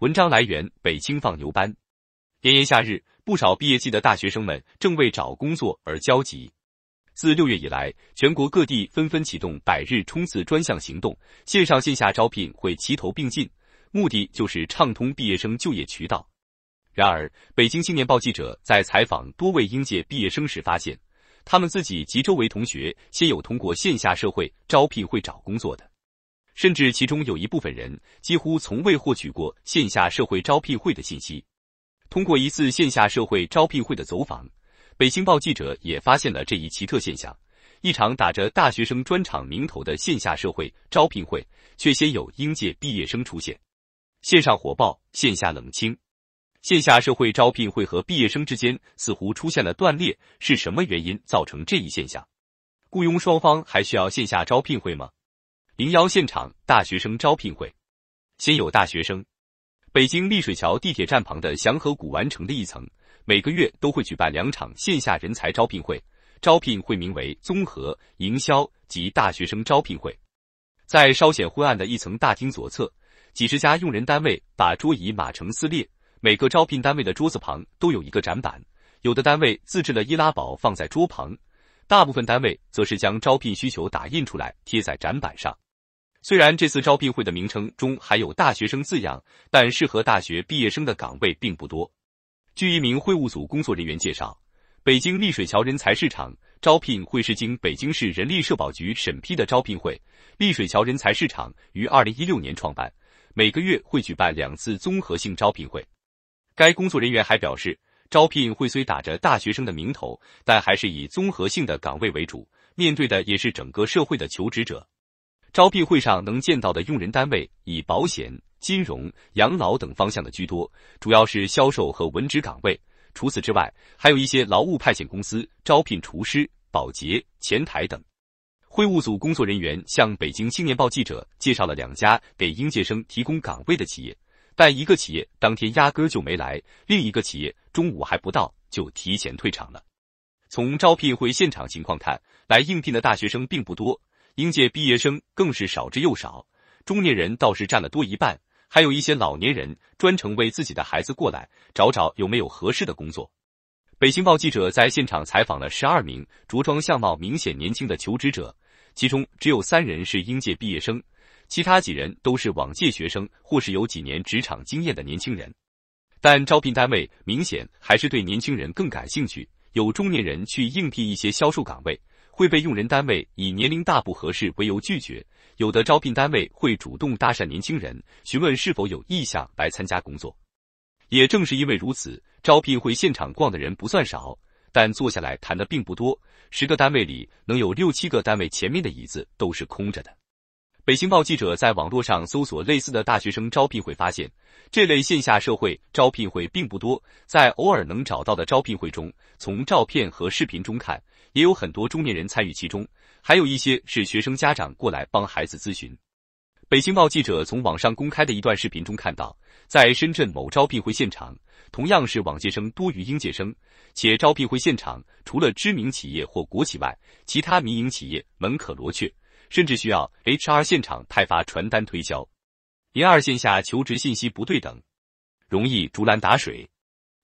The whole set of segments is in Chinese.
文章来源：北京放牛班。炎炎夏日，不少毕业季的大学生们正为找工作而焦急。自六月以来，全国各地纷纷启动百日冲刺专项行动，线上线下招聘会齐头并进，目的就是畅通毕业生就业渠道。然而，北京青年报记者在采访多位应届毕业生时发现，他们自己及周围同学，先有通过线下社会招聘会找工作的。甚至其中有一部分人几乎从未获取过线下社会招聘会的信息。通过一次线下社会招聘会的走访，北京报记者也发现了这一奇特现象：一场打着大学生专场名头的线下社会招聘会，却先有应届毕业生出现，线上火爆，线下冷清。线下社会招聘会和毕业生之间似乎出现了断裂，是什么原因造成这一现象？雇佣双方还需要线下招聘会吗？零幺现场大学生招聘会，先有大学生。北京丽水桥地铁站旁的祥和古玩城的一层，每个月都会举办两场线下人才招聘会。招聘会名为“综合营销及大学生招聘会”。在稍显昏暗的一层大厅左侧，几十家用人单位把桌椅码成撕裂，每个招聘单位的桌子旁都有一个展板，有的单位自制了易拉宝放在桌旁，大部分单位则是将招聘需求打印出来贴在展板上。虽然这次招聘会的名称中还有“大学生”字样，但适合大学毕业生的岗位并不多。据一名会务组工作人员介绍，北京丽水桥人才市场招聘会是经北京市人力社保局审批的招聘会。丽水桥人才市场于二零一六年创办，每个月会举办两次综合性招聘会。该工作人员还表示，招聘会虽打着大学生的名头，但还是以综合性的岗位为主，面对的也是整个社会的求职者。招聘会上能见到的用人单位以保险、金融、养老等方向的居多，主要是销售和文职岗位。除此之外，还有一些劳务派遣公司招聘厨师、保洁、前台等。会务组工作人员向北京青年报记者介绍了两家给应届生提供岗位的企业，但一个企业当天压根就没来，另一个企业中午还不到就提前退场了。从招聘会现场情况看，来应聘的大学生并不多。应届毕业生更是少之又少，中年人倒是占了多一半，还有一些老年人专程为自己的孩子过来找找有没有合适的工作。北京报记者在现场采访了十二名着装相貌明显年轻的求职者，其中只有三人是应届毕业生，其他几人都是往届学生或是有几年职场经验的年轻人。但招聘单位明显还是对年轻人更感兴趣，有中年人去应聘一些销售岗位。会被用人单位以年龄大不合适为由拒绝，有的招聘单位会主动搭讪年轻人，询问是否有意向来参加工作。也正是因为如此，招聘会现场逛的人不算少，但坐下来谈的并不多，十个单位里能有六七个单位前面的椅子都是空着的。北京报记者在网络上搜索类似的大学生招聘会，发现这类线下社会招聘会并不多。在偶尔能找到的招聘会中，从照片和视频中看，也有很多中年人参与其中，还有一些是学生家长过来帮孩子咨询。北京报记者从网上公开的一段视频中看到，在深圳某招聘会现场，同样是往届生多于应届生，且招聘会现场除了知名企业或国企外，其他民营企业门可罗雀。甚至需要 HR 现场派发传单推销，零二线下求职信息不对等，容易竹篮打水。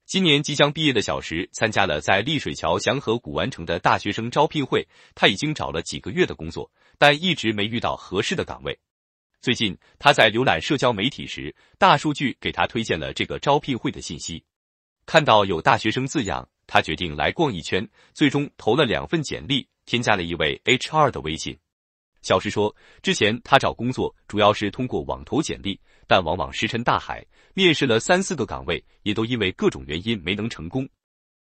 今年即将毕业的小石参加了在丽水桥祥和古玩城的大学生招聘会，他已经找了几个月的工作，但一直没遇到合适的岗位。最近他在浏览社交媒体时，大数据给他推荐了这个招聘会的信息，看到有大学生字样，他决定来逛一圈，最终投了两份简历，添加了一位 HR 的微信。小石说，之前他找工作主要是通过网投简历，但往往石沉大海。面试了三四个岗位，也都因为各种原因没能成功。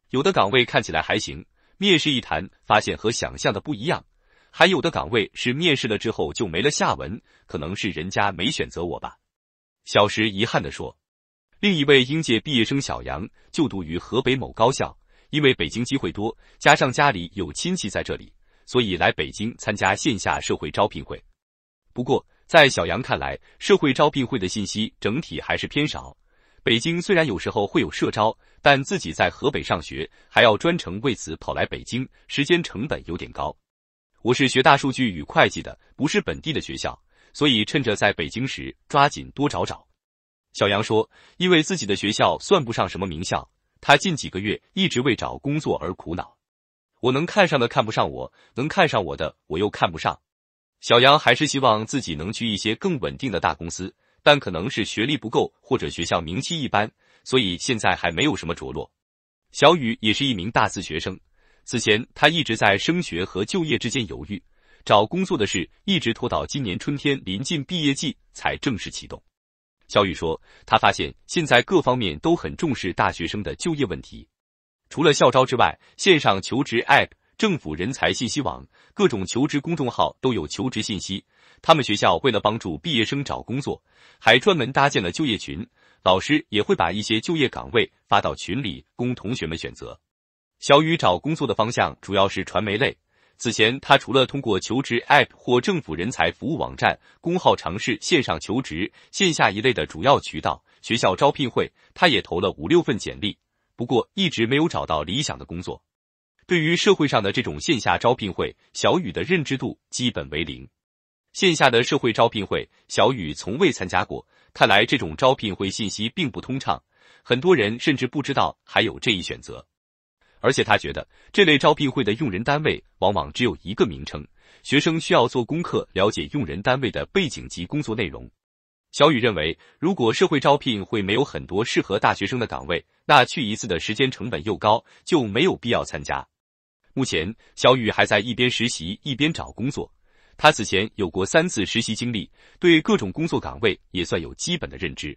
有的岗位看起来还行，面试一谈，发现和想象的不一样；还有的岗位是面试了之后就没了下文，可能是人家没选择我吧。小石遗憾的说。另一位应届毕业生小杨就读于河北某高校，因为北京机会多，加上家里有亲戚在这里。所以来北京参加线下社会招聘会。不过，在小杨看来，社会招聘会的信息整体还是偏少。北京虽然有时候会有社招，但自己在河北上学，还要专程为此跑来北京，时间成本有点高。我是学大数据与会计的，不是本地的学校，所以趁着在北京时，抓紧多找找。小杨说，因为自己的学校算不上什么名校，他近几个月一直为找工作而苦恼。我能看上的看不上，我能看上我的我又看不上。小杨还是希望自己能去一些更稳定的大公司，但可能是学历不够或者学校名气一般，所以现在还没有什么着落。小雨也是一名大四学生，此前他一直在升学和就业之间犹豫，找工作的事一直拖到今年春天临近毕业季才正式启动。小雨说，他发现现在各方面都很重视大学生的就业问题。除了校招之外，线上求职 App、政府人才信息网、各种求职公众号都有求职信息。他们学校为了帮助毕业生找工作，还专门搭建了就业群，老师也会把一些就业岗位发到群里供同学们选择。小雨找工作的方向主要是传媒类。此前，他除了通过求职 App 或政府人才服务网站、公号尝试线上求职、线下一类的主要渠道、学校招聘会，他也投了五六份简历。不过一直没有找到理想的工作。对于社会上的这种线下招聘会，小雨的认知度基本为零。线下的社会招聘会，小雨从未参加过。看来这种招聘会信息并不通畅，很多人甚至不知道还有这一选择。而且他觉得这类招聘会的用人单位往往只有一个名称，学生需要做功课了解用人单位的背景及工作内容。小雨认为，如果社会招聘会没有很多适合大学生的岗位，那去一次的时间成本又高，就没有必要参加。目前，小雨还在一边实习一边找工作。他此前有过三次实习经历，对各种工作岗位也算有基本的认知。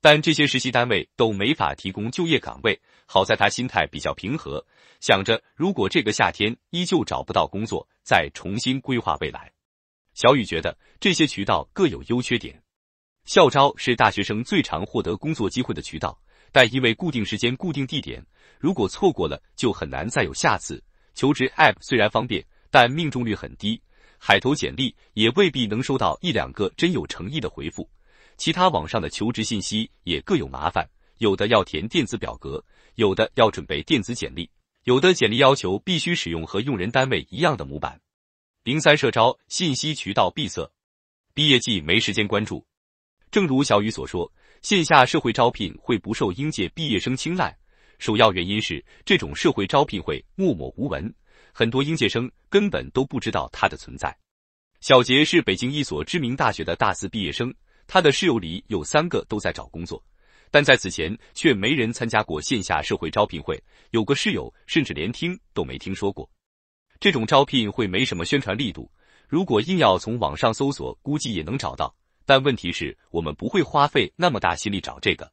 但这些实习单位都没法提供就业岗位。好在他心态比较平和，想着如果这个夏天依旧找不到工作，再重新规划未来。小雨觉得这些渠道各有优缺点。校招是大学生最常获得工作机会的渠道，但因为固定时间、固定地点，如果错过了就很难再有下次。求职 App 虽然方便，但命中率很低；海投简历也未必能收到一两个真有诚意的回复。其他网上的求职信息也各有麻烦，有的要填电子表格，有的要准备电子简历，有的简历要求必须使用和用人单位一样的模板。零三社招信息渠道闭塞，毕业季没时间关注。正如小雨所说，线下社会招聘会不受应届毕业生青睐，首要原因是这种社会招聘会默默无闻，很多应届生根本都不知道它的存在。小杰是北京一所知名大学的大四毕业生，他的室友里有三个都在找工作，但在此前却没人参加过线下社会招聘会，有个室友甚至连听都没听说过。这种招聘会没什么宣传力度，如果硬要从网上搜索，估计也能找到。但问题是，我们不会花费那么大心力找这个。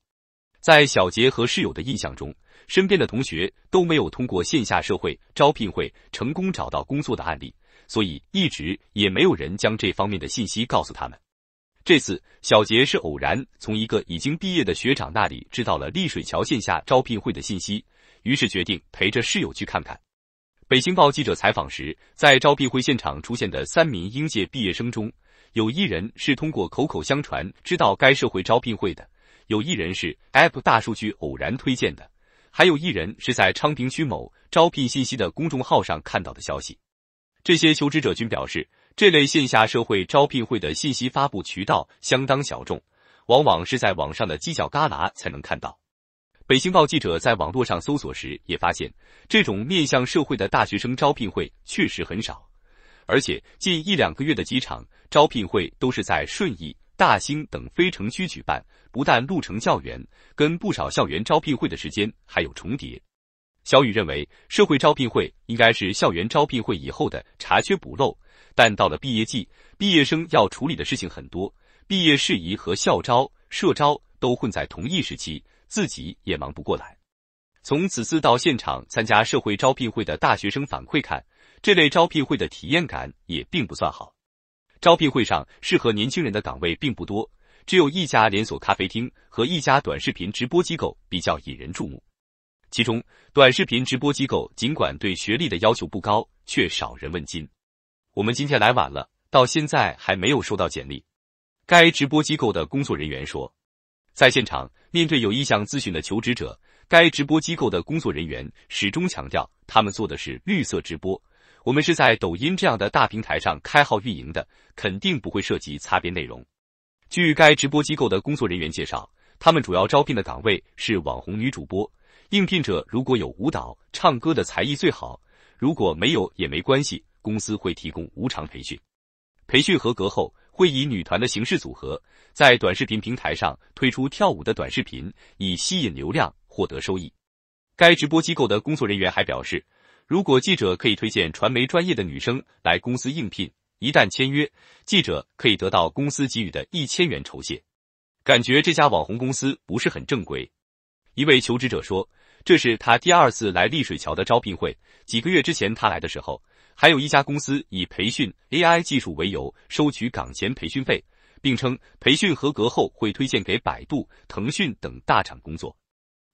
在小杰和室友的印象中，身边的同学都没有通过线下社会招聘会成功找到工作的案例，所以一直也没有人将这方面的信息告诉他们。这次，小杰是偶然从一个已经毕业的学长那里知道了丽水桥线下招聘会的信息，于是决定陪着室友去看看。北京报记者采访时，在招聘会现场出现的三名应届毕业生中。有一人是通过口口相传知道该社会招聘会的，有一人是 App 大数据偶然推荐的，还有一人是在昌平区某招聘信息的公众号上看到的消息。这些求职者均表示，这类线下社会招聘会的信息发布渠道相当小众，往往是在网上的犄角旮旯才能看到。北京报记者在网络上搜索时也发现，这种面向社会的大学生招聘会确实很少。而且近一两个月的几场招聘会都是在顺义、大兴等非城区举办，不但路程较远，跟不少校园招聘会的时间还有重叠。小雨认为，社会招聘会应该是校园招聘会以后的查缺补漏，但到了毕业季，毕业生要处理的事情很多，毕业事宜和校招、社招都混在同一时期，自己也忙不过来。从此次到现场参加社会招聘会的大学生反馈看。这类招聘会的体验感也并不算好，招聘会上适合年轻人的岗位并不多，只有一家连锁咖啡厅和一家短视频直播机构比较引人注目。其中，短视频直播机构尽管对学历的要求不高，却少人问津。我们今天来晚了，到现在还没有收到简历。该直播机构的工作人员说，在现场面对有意向咨询的求职者，该直播机构的工作人员始终强调他们做的是绿色直播。我们是在抖音这样的大平台上开号运营的，肯定不会涉及擦边内容。据该直播机构的工作人员介绍，他们主要招聘的岗位是网红女主播，应聘者如果有舞蹈、唱歌的才艺最好，如果没有也没关系，公司会提供无偿培训。培训合格后，会以女团的形式组合，在短视频平台上推出跳舞的短视频，以吸引流量，获得收益。该直播机构的工作人员还表示。如果记者可以推荐传媒专业的女生来公司应聘，一旦签约，记者可以得到公司给予的一千元酬谢。感觉这家网红公司不是很正规。一位求职者说：“这是他第二次来丽水桥的招聘会，几个月之前他来的时候，还有一家公司以培训 AI 技术为由收取岗前培训费，并称培训合格后会推荐给百度、腾讯等大厂工作。”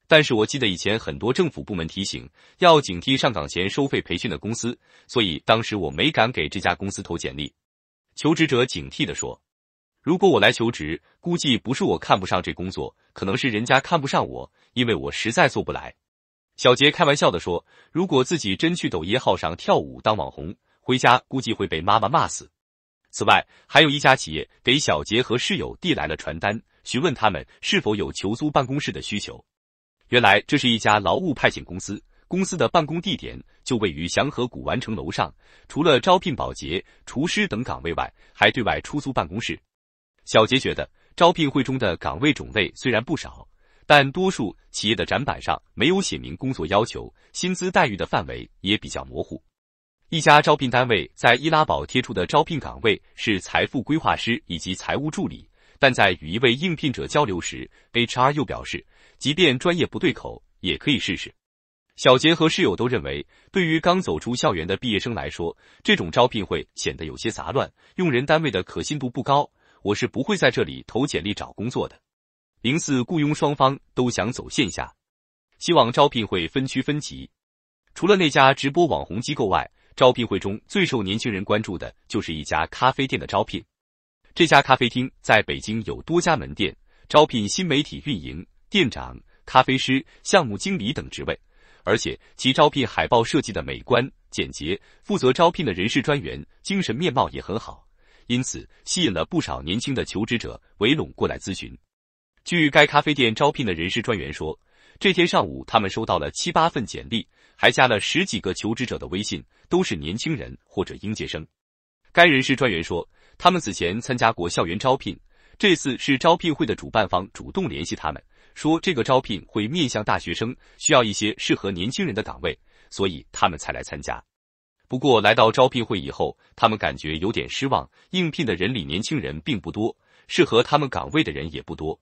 但是我记得以前很多政府部门提醒要警惕上岗前收费培训的公司，所以当时我没敢给这家公司投简历。求职者警惕地说：“如果我来求职，估计不是我看不上这工作，可能是人家看不上我，因为我实在做不来。”小杰开玩笑地说：“如果自己真去抖音号上跳舞当网红，回家估计会被妈妈骂死。”此外，还有一家企业给小杰和室友递来了传单，询问他们是否有求租办公室的需求。原来这是一家劳务派遣公司，公司的办公地点就位于祥和古玩城楼上。除了招聘保洁、厨师等岗位外，还对外出租办公室。小杰觉得，招聘会中的岗位种类虽然不少，但多数企业的展板上没有写明工作要求，薪资待遇的范围也比较模糊。一家招聘单位在易拉宝贴出的招聘岗位是财富规划师以及财务助理。但在与一位应聘者交流时，HR 又表示，即便专业不对口，也可以试试。小杰和室友都认为，对于刚走出校园的毕业生来说，这种招聘会显得有些杂乱，用人单位的可信度不高。我是不会在这里投简历找工作的。零四，雇佣双方都想走线下，希望招聘会分区分级。除了那家直播网红机构外，招聘会中最受年轻人关注的就是一家咖啡店的招聘。这家咖啡厅在北京有多家门店，招聘新媒体运营、店长、咖啡师、项目经理等职位。而且其招聘海报设计的美观简洁，负责招聘的人事专员精神面貌也很好，因此吸引了不少年轻的求职者围拢过来咨询。据该咖啡店招聘的人事专员说，这天上午他们收到了七八份简历，还加了十几个求职者的微信，都是年轻人或者应届生。该人事专员说。他们此前参加过校园招聘，这次是招聘会的主办方主动联系他们，说这个招聘会面向大学生，需要一些适合年轻人的岗位，所以他们才来参加。不过来到招聘会以后，他们感觉有点失望，应聘的人里年轻人并不多，适合他们岗位的人也不多。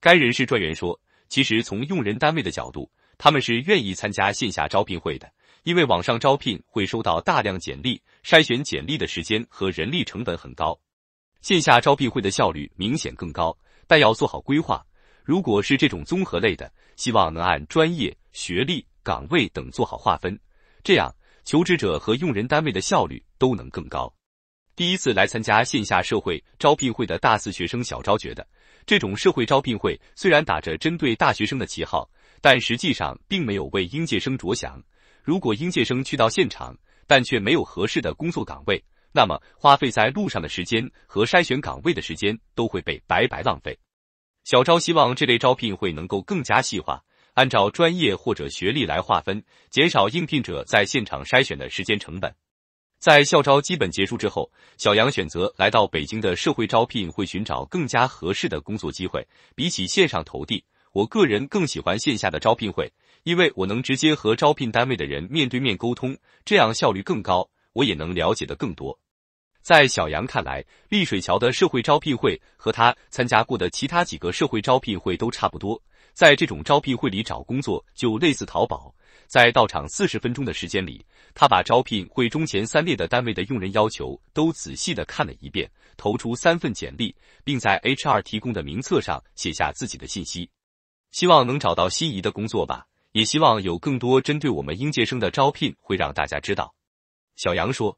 该人事专员说，其实从用人单位的角度，他们是愿意参加线下招聘会的。因为网上招聘会收到大量简历，筛选简历的时间和人力成本很高，线下招聘会的效率明显更高。但要做好规划，如果是这种综合类的，希望能按专业、学历、岗位等做好划分，这样求职者和用人单位的效率都能更高。第一次来参加线下社会招聘会的大四学生小昭觉得，这种社会招聘会虽然打着针对大学生的旗号，但实际上并没有为应届生着想。如果应届生去到现场，但却没有合适的工作岗位，那么花费在路上的时间和筛选岗位的时间都会被白白浪费。小昭希望这类招聘会能够更加细化，按照专业或者学历来划分，减少应聘者在现场筛选的时间成本。在校招基本结束之后，小杨选择来到北京的社会招聘会寻找更加合适的工作机会。比起线上投递，我个人更喜欢线下的招聘会。因为我能直接和招聘单位的人面对面沟通，这样效率更高，我也能了解的更多。在小杨看来，丽水桥的社会招聘会和他参加过的其他几个社会招聘会都差不多。在这种招聘会里找工作，就类似淘宝。在到场四十分钟的时间里，他把招聘会中前三列的单位的用人要求都仔细的看了一遍，投出三份简历，并在 HR 提供的名册上写下自己的信息，希望能找到心仪的工作吧。也希望有更多针对我们应届生的招聘会让大家知道，小杨说。